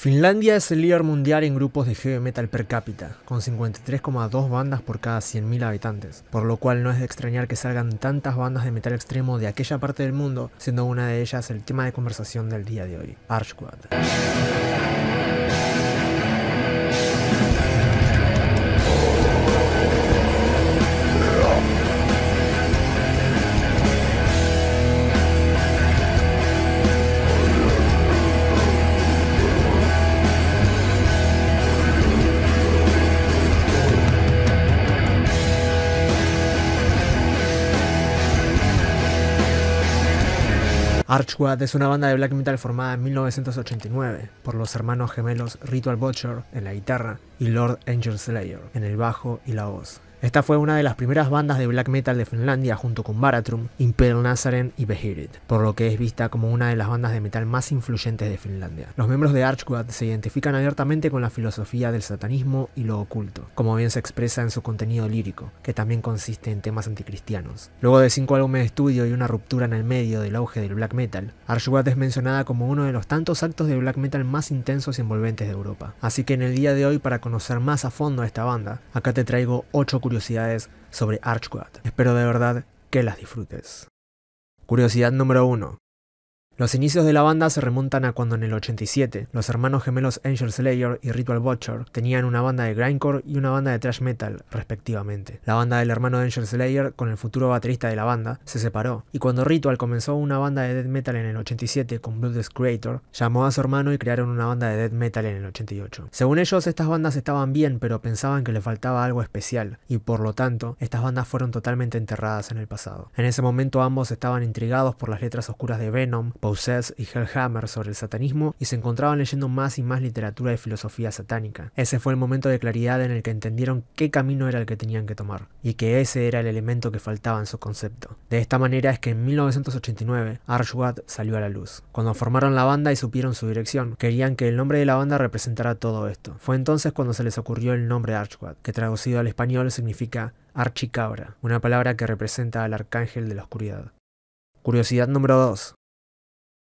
Finlandia es el líder mundial en grupos de heavy metal per cápita, con 53,2 bandas por cada 100.000 habitantes, por lo cual no es de extrañar que salgan tantas bandas de metal extremo de aquella parte del mundo, siendo una de ellas el tema de conversación del día de hoy, Archquad. Archwad es una banda de black metal formada en 1989 por los hermanos gemelos Ritual Butcher en la guitarra y Lord Angel Slayer en el bajo y la voz, esta fue una de las primeras bandas de black metal de Finlandia junto con Baratrum, Impel Nazaren y Behirit, por lo que es vista como una de las bandas de metal más influyentes de Finlandia. Los miembros de ArchGuard se identifican abiertamente con la filosofía del satanismo y lo oculto, como bien se expresa en su contenido lírico, que también consiste en temas anticristianos. Luego de cinco álbumes de estudio y una ruptura en el medio del auge del black metal, ArchGuard es mencionada como uno de los tantos actos de black metal más intensos y envolventes de Europa. Así que en el día de hoy, para conocer más a fondo a esta banda, acá te traigo 8 curiosidades sobre Archquad. Espero de verdad que las disfrutes. Curiosidad número 1. Los inicios de la banda se remontan a cuando en el 87 los hermanos gemelos Angel Slayer y Ritual Butcher tenían una banda de grindcore y una banda de thrash metal, respectivamente. La banda del hermano Angel Slayer, con el futuro baterista de la banda, se separó, y cuando Ritual comenzó una banda de death metal en el 87 con Bloodless Creator, llamó a su hermano y crearon una banda de death metal en el 88. Según ellos, estas bandas estaban bien, pero pensaban que le faltaba algo especial, y por lo tanto, estas bandas fueron totalmente enterradas en el pasado. En ese momento ambos estaban intrigados por las letras oscuras de Venom, y Hellhammer sobre el satanismo y se encontraban leyendo más y más literatura de filosofía satánica. Ese fue el momento de claridad en el que entendieron qué camino era el que tenían que tomar, y que ese era el elemento que faltaba en su concepto. De esta manera es que en 1989 Archwad salió a la luz. Cuando formaron la banda y supieron su dirección, querían que el nombre de la banda representara todo esto. Fue entonces cuando se les ocurrió el nombre Archwad, que traducido al español significa archicabra, una palabra que representa al arcángel de la oscuridad. Curiosidad número 2.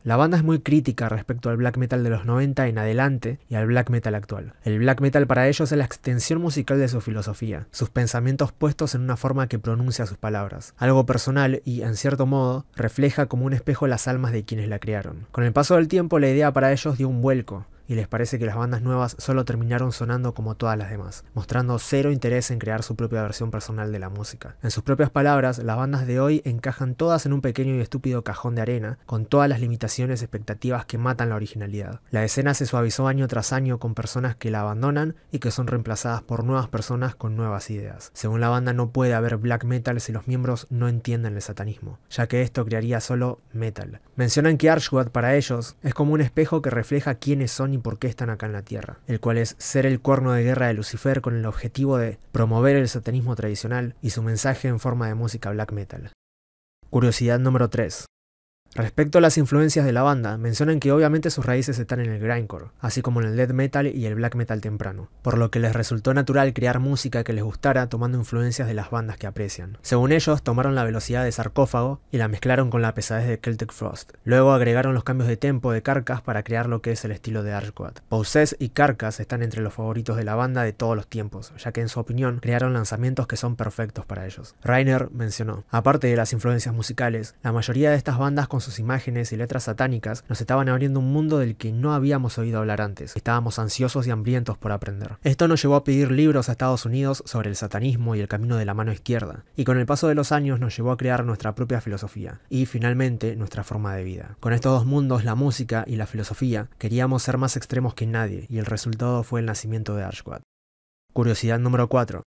La banda es muy crítica respecto al black metal de los 90 en adelante y al black metal actual. El black metal para ellos es la extensión musical de su filosofía, sus pensamientos puestos en una forma que pronuncia sus palabras, algo personal y, en cierto modo, refleja como un espejo las almas de quienes la crearon. Con el paso del tiempo la idea para ellos dio un vuelco, y les parece que las bandas nuevas solo terminaron sonando como todas las demás, mostrando cero interés en crear su propia versión personal de la música. En sus propias palabras, las bandas de hoy encajan todas en un pequeño y estúpido cajón de arena, con todas las limitaciones y expectativas que matan la originalidad. La escena se suavizó año tras año con personas que la abandonan y que son reemplazadas por nuevas personas con nuevas ideas. Según la banda no puede haber black metal si los miembros no entienden el satanismo, ya que esto crearía solo metal. Mencionan que Archwood, para ellos es como un espejo que refleja quiénes son y por qué están acá en la Tierra, el cual es ser el cuerno de guerra de Lucifer con el objetivo de promover el satanismo tradicional y su mensaje en forma de música black metal. Curiosidad número 3. Respecto a las influencias de la banda, mencionan que obviamente sus raíces están en el grindcore, así como en el death metal y el black metal temprano, por lo que les resultó natural crear música que les gustara tomando influencias de las bandas que aprecian. Según ellos, tomaron la velocidad de sarcófago y la mezclaron con la pesadez de Celtic Frost. Luego agregaron los cambios de tempo de Carcass para crear lo que es el estilo de Archquad. Possess y Carcass están entre los favoritos de la banda de todos los tiempos, ya que en su opinión crearon lanzamientos que son perfectos para ellos. Rainer mencionó, aparte de las influencias musicales, la mayoría de estas bandas con sus imágenes y letras satánicas, nos estaban abriendo un mundo del que no habíamos oído hablar antes. Estábamos ansiosos y hambrientos por aprender. Esto nos llevó a pedir libros a Estados Unidos sobre el satanismo y el camino de la mano izquierda, y con el paso de los años nos llevó a crear nuestra propia filosofía, y finalmente nuestra forma de vida. Con estos dos mundos, la música y la filosofía, queríamos ser más extremos que nadie, y el resultado fue el nacimiento de Ashquad. Curiosidad número 4.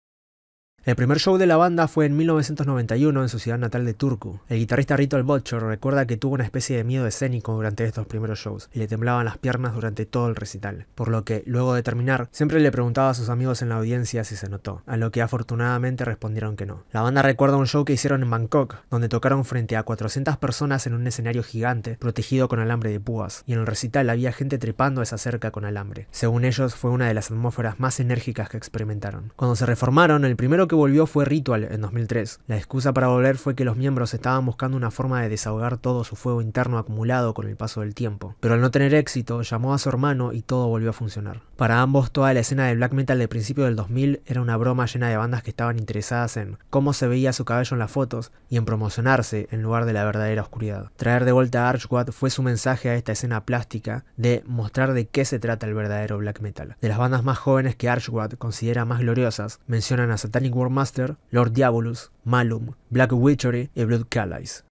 El primer show de la banda fue en 1991 en su ciudad natal de Turku. El guitarrista Rito El recuerda que tuvo una especie de miedo escénico durante estos primeros shows y le temblaban las piernas durante todo el recital, por lo que, luego de terminar, siempre le preguntaba a sus amigos en la audiencia si se notó, a lo que afortunadamente respondieron que no. La banda recuerda un show que hicieron en Bangkok, donde tocaron frente a 400 personas en un escenario gigante, protegido con alambre de púas, y en el recital había gente trepando esa cerca con alambre. Según ellos, fue una de las atmósferas más enérgicas que experimentaron. Cuando se reformaron, el primero que volvió fue Ritual en 2003. La excusa para volver fue que los miembros estaban buscando una forma de desahogar todo su fuego interno acumulado con el paso del tiempo. Pero al no tener éxito, llamó a su hermano y todo volvió a funcionar. Para ambos, toda la escena de black metal de principio del 2000 era una broma llena de bandas que estaban interesadas en cómo se veía su cabello en las fotos y en promocionarse en lugar de la verdadera oscuridad. Traer de vuelta a Archwad fue su mensaje a esta escena plástica de mostrar de qué se trata el verdadero black metal. De las bandas más jóvenes que Archwad considera más gloriosas, mencionan a Satanic Warmaster, Lord Diabolus, Malum, Black Witchery y Blood Callies.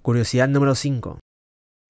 Curiosidad número 5.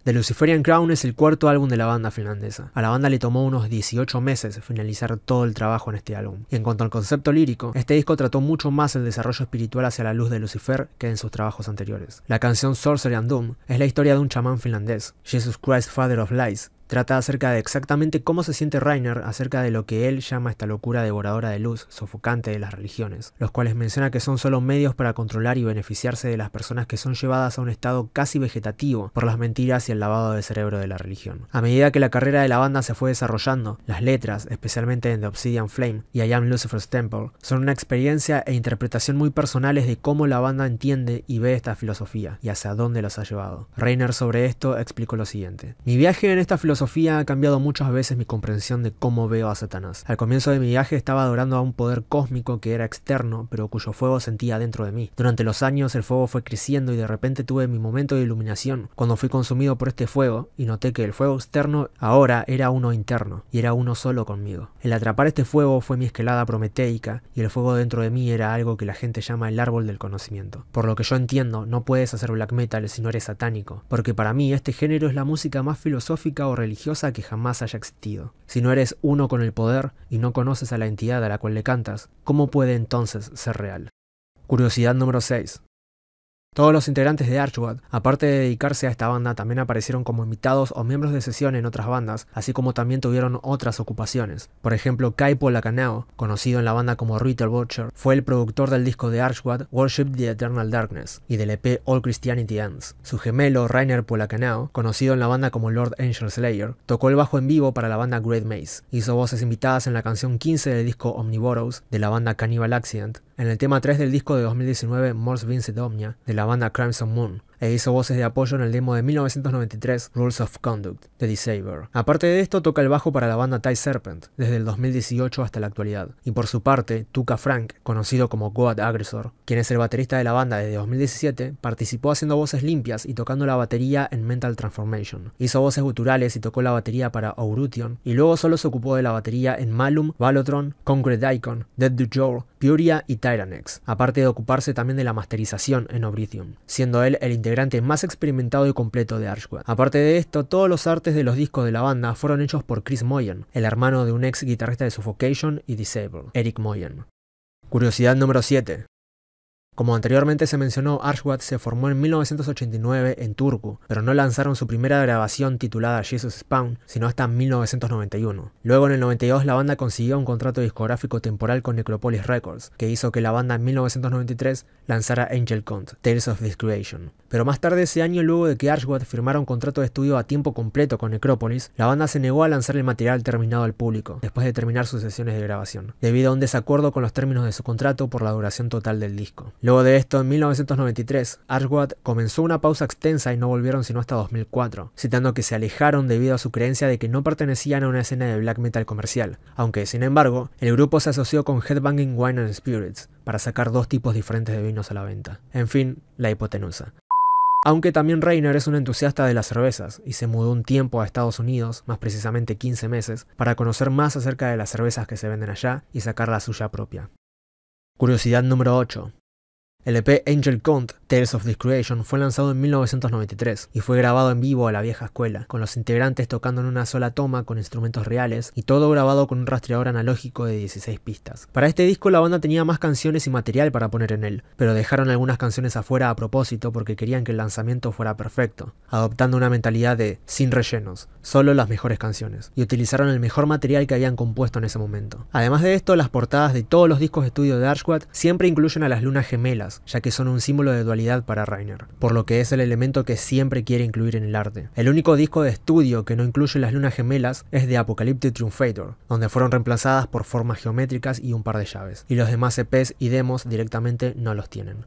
The Luciferian Crown es el cuarto álbum de la banda finlandesa. A la banda le tomó unos 18 meses finalizar todo el trabajo en este álbum. Y en cuanto al concepto lírico, este disco trató mucho más el desarrollo espiritual hacia la luz de Lucifer que en sus trabajos anteriores. La canción Sorcery and Doom es la historia de un chamán finlandés, Jesus Christ Father of Lies, Trata acerca de exactamente cómo se siente Reiner acerca de lo que él llama esta locura devoradora de luz, sofocante de las religiones, los cuales menciona que son solo medios para controlar y beneficiarse de las personas que son llevadas a un estado casi vegetativo por las mentiras y el lavado de cerebro de la religión. A medida que la carrera de la banda se fue desarrollando, las letras, especialmente en The Obsidian Flame y I Am Lucifer's Temple, son una experiencia e interpretación muy personales de cómo la banda entiende y ve esta filosofía y hacia dónde los ha llevado. Reiner sobre esto explicó lo siguiente. Mi viaje en esta filosofía filosofía ha cambiado muchas veces mi comprensión de cómo veo a Satanás. Al comienzo de mi viaje estaba adorando a un poder cósmico que era externo, pero cuyo fuego sentía dentro de mí. Durante los años el fuego fue creciendo y de repente tuve mi momento de iluminación, cuando fui consumido por este fuego y noté que el fuego externo ahora era uno interno, y era uno solo conmigo. El atrapar este fuego fue mi esquelada prometeica, y el fuego dentro de mí era algo que la gente llama el árbol del conocimiento. Por lo que yo entiendo, no puedes hacer black metal si no eres satánico, porque para mí este género es la música más filosófica o religiosa religiosa que jamás haya existido. Si no eres uno con el poder y no conoces a la entidad a la cual le cantas, ¿cómo puede entonces ser real? Curiosidad número 6. Todos los integrantes de Archwad, aparte de dedicarse a esta banda, también aparecieron como invitados o miembros de sesión en otras bandas, así como también tuvieron otras ocupaciones. Por ejemplo, Kai Lacanao, conocido en la banda como Ritter Butcher, fue el productor del disco de Archwad, Worship the Eternal Darkness, y del EP All Christianity Ends. Su gemelo, Rainer Polacanao, conocido en la banda como Lord Angel Slayer, tocó el bajo en vivo para la banda Great Maze. Hizo voces invitadas en la canción 15 del disco Omnivoros de la banda Cannibal Accident, en el tema 3 del disco de 2019 Morse Vince Domnia de la banda Crimson Moon, e hizo voces de apoyo en el demo de 1993 Rules of Conduct de Disaber. Aparte de esto, toca el bajo para la banda TIE Serpent desde el 2018 hasta la actualidad. Y por su parte, Tuca Frank, conocido como God Aggressor, quien es el baterista de la banda desde 2017, participó haciendo voces limpias y tocando la batería en Mental Transformation. Hizo voces guturales y tocó la batería para Orution, y luego solo se ocupó de la batería en Malum, Valotron, Concrete Icon, Dead to Jour, Puria y Tyrannex, aparte de ocuparse también de la masterización en Obrithium, siendo él el integrante más experimentado y completo de Archway. Aparte de esto, todos los artes de los discos de la banda fueron hechos por Chris Moyen, el hermano de un ex guitarrista de Suffocation y Disabled, Eric Moyen. Curiosidad número 7. Como anteriormente se mencionó, Archwad se formó en 1989 en Turku, pero no lanzaron su primera grabación titulada Jesus Spawn, sino hasta 1991. Luego en el 92 la banda consiguió un contrato discográfico temporal con Necropolis Records, que hizo que la banda en 1993 lanzara Angel Count, Tales of Discreation. Pero más tarde ese año, luego de que Ashwad firmara un contrato de estudio a tiempo completo con Necropolis, la banda se negó a lanzar el material terminado al público, después de terminar sus sesiones de grabación, debido a un desacuerdo con los términos de su contrato por la duración total del disco. Luego de esto, en 1993, Ashwad comenzó una pausa extensa y no volvieron sino hasta 2004, citando que se alejaron debido a su creencia de que no pertenecían a una escena de black metal comercial, aunque, sin embargo, el grupo se asoció con Headbanging Wine and Spirits para sacar dos tipos diferentes de vino a la venta. En fin, la hipotenusa. Aunque también Reiner es un entusiasta de las cervezas y se mudó un tiempo a Estados Unidos, más precisamente 15 meses, para conocer más acerca de las cervezas que se venden allá y sacar la suya propia. Curiosidad número 8. El EP Angel Count, Tales of Discreation, fue lanzado en 1993 y fue grabado en vivo a la vieja escuela, con los integrantes tocando en una sola toma con instrumentos reales y todo grabado con un rastreador analógico de 16 pistas. Para este disco la banda tenía más canciones y material para poner en él, pero dejaron algunas canciones afuera a propósito porque querían que el lanzamiento fuera perfecto, adoptando una mentalidad de sin rellenos, solo las mejores canciones, y utilizaron el mejor material que habían compuesto en ese momento. Además de esto, las portadas de todos los discos de estudio de Archwad, siempre incluyen a las lunas gemelas, ya que son un símbolo de dualidad para Rainer, por lo que es el elemento que siempre quiere incluir en el arte. El único disco de estudio que no incluye las lunas gemelas es de Apocalyptic Triumphator, donde fueron reemplazadas por formas geométricas y un par de llaves, y los demás EPs y demos directamente no los tienen.